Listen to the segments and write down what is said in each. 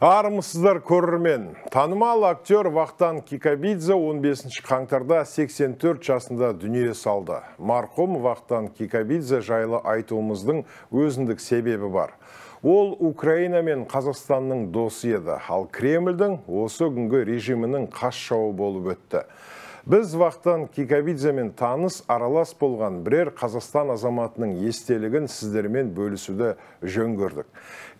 армысыздар көрермен танымал актер вақтан кикабидзе 15 қаңтарда 84 жасында дүние салды марқұм вақтан кикабидзе жайлы айтуымыздың өзіндік себебі бар ол украина мен қазақстанның досы еді ал кремльдің осы күнгі режимінің қас жауы болып өтті Біз вақтан Кикабидземен таныс аралас болған бірер Қазақстан азаматының естелігін сіздермен бөлісуді жөн көрдік.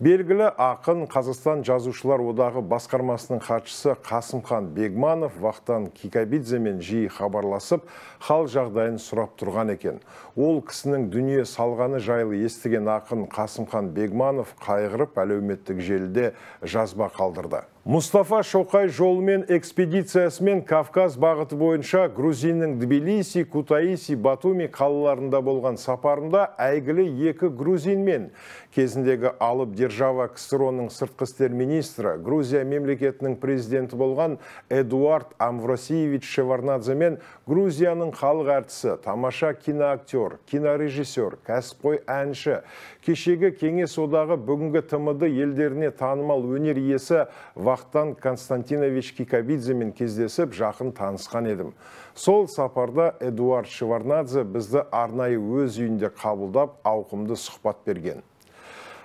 Белгілі ақын Қазақстан жазушылар одағы басқармасының хатшысы Қасымхан Бегманов вақтан Кикабидземен жиі хабарласып, хал жағдайын сұрап тұрған екен. Ол кісінің дүние салғаны жайлы естіген ақын Қасымхан Бегманов қайғырып әлеуметтік желіде жазба қалдырды. Мұстафа Шоқай жолымен экспедициясымен Кавказ бағыты бойынша Грузиннің Дбилиси, Кутаиси, Батуми қалаларында болған сапарында әйгілі екі грузинмен кезіндегі алып держава ксро-ның сыртқы министрі, Грузия мемлекетінің президенті болған Эдуард Амвросиевич Шеварнадзе Грузияның халық әртісі, тамаша киноактер, кинорежиссер, кәсіпқой әнші, кешегі кеңес одағы бүгінгі тмд елдеріне танымал өнер иесі вахтан константинович кикабидземен кездесіп жақын танысқан едім сол сапарда эдуард шеварнадзе бізді арнайы өз үйінде қабылдап ауқымды сұхбат берген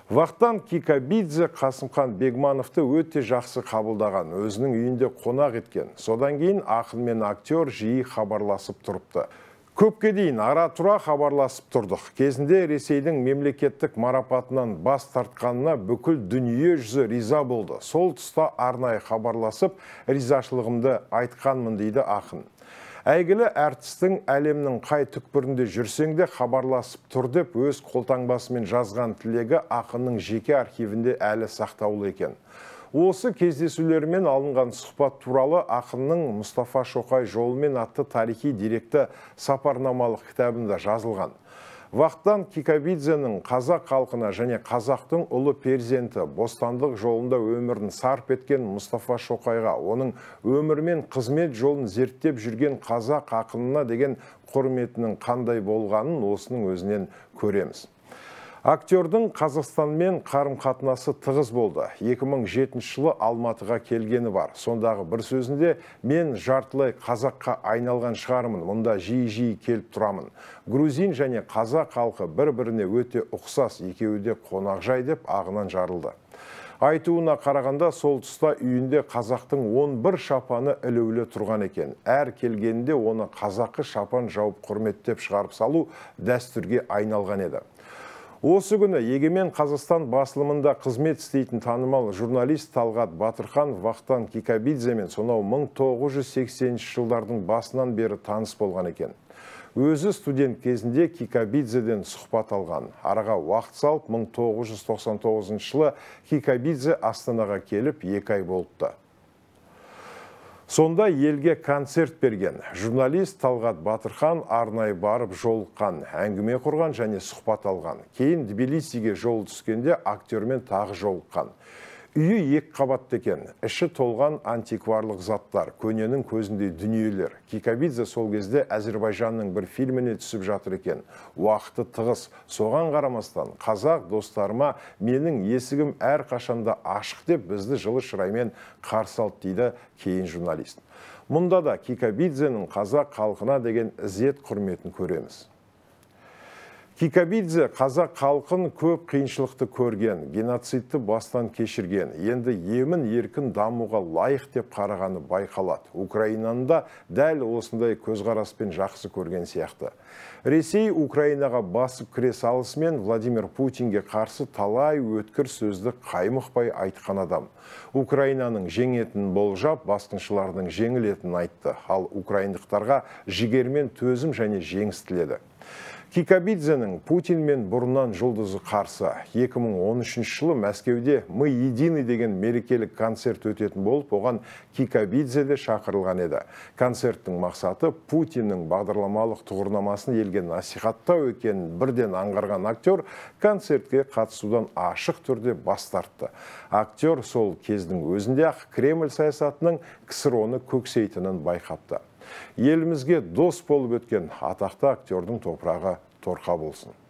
Вақтан кикабидзе Қасымқан бегмановты өте жақсы қабылдаған өзінің үйінде қонақ еткен содан кейін ақын мен актер жиі хабарласып тұрыпты Көпке дейін ара тұра хабарласып тұрдық. Кезінде Ресейдің мемлекеттік марапатынан бас тартқанына бүкіл дүние жүзі риза болды. Сол тұста арнайы хабарласып, ризашылығымды айтқанмын дейді ақын. Әйгілі әртістің әлемнің қай түкпірінде жүрсең де хабарласып тұр деп өз қолтаңбасымен жазған тілегі ақынның жеке архивінде әлі сақтаулы екен. Осы кездесулермен алынған сұхбат туралы ақынның Мұстафа Шоқай жолымен атты тарихи деректі сапарнамалық кітабында жазылған. Вақтан Кикабидзенің қазақ қалқына және қазақтың ұлы перзенті бостандық жолында өмірін сарп еткен Мұстафа Шоқайға, оның өмірмен қызмет жолын зерттеп жүрген қазақ ақынына деген құрметінің қандай болғанын осының өзінен көреміз. Актердің Қазақстанмен қарым-қатынасы тығыз болды. 2007 жылы Алматыға келгені бар. Сондағы бір сөзінде мен жартылай қазаққа айналған шығармын. Мұнда жиі-жиі келіп тұрамын. Грузин және қазақ халқы бір-біріне өте ұқсас екеуі де қонақжай деп ағынан жарылды. Айтуына қарағанда сол тұста үйінде қазақтың 11 шапаны ілулі тұрған екен. Әр келгенде оны қазақы шапан жауып құрметтеп шығарып салу дәстүрге айналған еді. Осы күні Егемен Қазақстан басылымында қызмет істейтін танымал журналист Талғат Батырхан Вақтан Кикабидземен сонау 1980 жылдардың басынан бері таныс болған екен. Өзі студент кезінде Кикабидзеден сұхбат алған. Араға уақыт салып 1999 жылы Кикабидзе Астанаға келіп екай ай болыпты. Сонда елге концерт берген журналист Талғат Батырхан арнай барып жолыққан, әңгіме құрған және сұхбат алған. Кейін Тбилисиге жол түскенде актермен тағы жолыққан үйі екі қабатты екен іші толған антикварлық заттар көненің көзіндей дүниелер кикабидзе сол кезде әзірбайжанның бір фильміне түсіп жатыр екен уақыты тығыз соған қарамастан қазақ достарыма менің есігім әр қашанда ашық деп бізді жылы шыраймен қарсы алды дейді кейін журналист мұнда да кикабидзенің қазақ халқына деген ізет құрметін көреміз кикабидзе қазақ халқын көп қиыншылықты көрген геноцидті бастан кешірген енді емін еркін дамуға лайық деп қарағаны байқалады Украинанда дәл осындай көзғараспен жақсы көрген сияқты ресей украинаға басып кіре салысымен владимир путинге қарсы талай өткір сөзді қаймықпай айтқан адам украинаның жеңетінін болжап бастыншылардың жеңілетінін айтты ал украиндықтарға жигермен төзім және жеңіс Кикабидзенің Путин мен бұрыннан жұлдызы қарсы 2013 жылы Мәскеуде «Мы едины» деген мерекелік концерт өтетін болып, оған Кикабидзе де шақырылған еді. Концерттің мақсаты Путиннің бағдарламалық тұғырнамасын елген насихатта екенін бірден аңғарған актер концертке қатысудан ашық түрде бастартты. Актер сол кездің өзінде ақ Кремль саясатының кісіроны көксейтінін байқапты елімізге дос болып өткен атақты актердің топырағы торқа болсын